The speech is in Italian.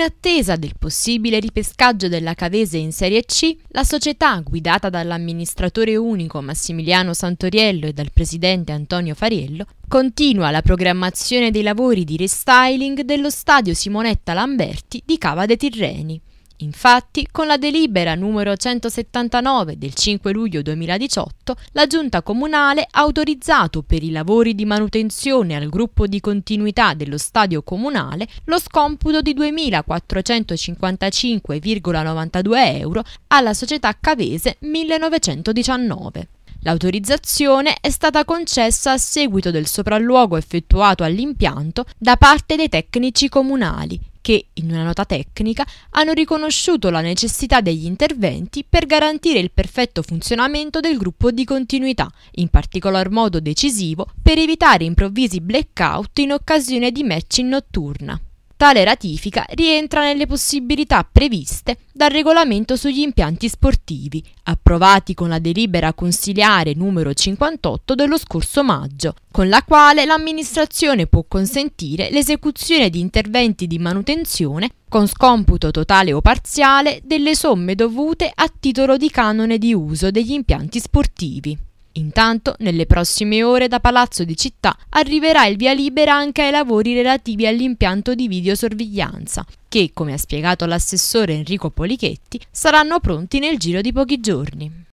In attesa del possibile ripescaggio della Cavese in Serie C, la società, guidata dall'amministratore unico Massimiliano Santoriello e dal presidente Antonio Fariello, continua la programmazione dei lavori di restyling dello stadio Simonetta Lamberti di Cava dei Tirreni. Infatti, con la delibera numero 179 del 5 luglio 2018, la Giunta Comunale ha autorizzato per i lavori di manutenzione al gruppo di continuità dello stadio comunale lo scomputo di 2.455,92 euro alla società cavese 1919. L'autorizzazione è stata concessa a seguito del sopralluogo effettuato all'impianto da parte dei tecnici comunali che, in una nota tecnica, hanno riconosciuto la necessità degli interventi per garantire il perfetto funzionamento del gruppo di continuità, in particolar modo decisivo per evitare improvvisi blackout in occasione di match in notturna. Tale ratifica rientra nelle possibilità previste dal regolamento sugli impianti sportivi, approvati con la delibera consiliare numero 58 dello scorso maggio, con la quale l'amministrazione può consentire l'esecuzione di interventi di manutenzione con scomputo totale o parziale delle somme dovute a titolo di canone di uso degli impianti sportivi. Intanto, nelle prossime ore da Palazzo di Città arriverà il via libera anche ai lavori relativi all'impianto di videosorveglianza, che, come ha spiegato l'assessore Enrico Polichetti, saranno pronti nel giro di pochi giorni.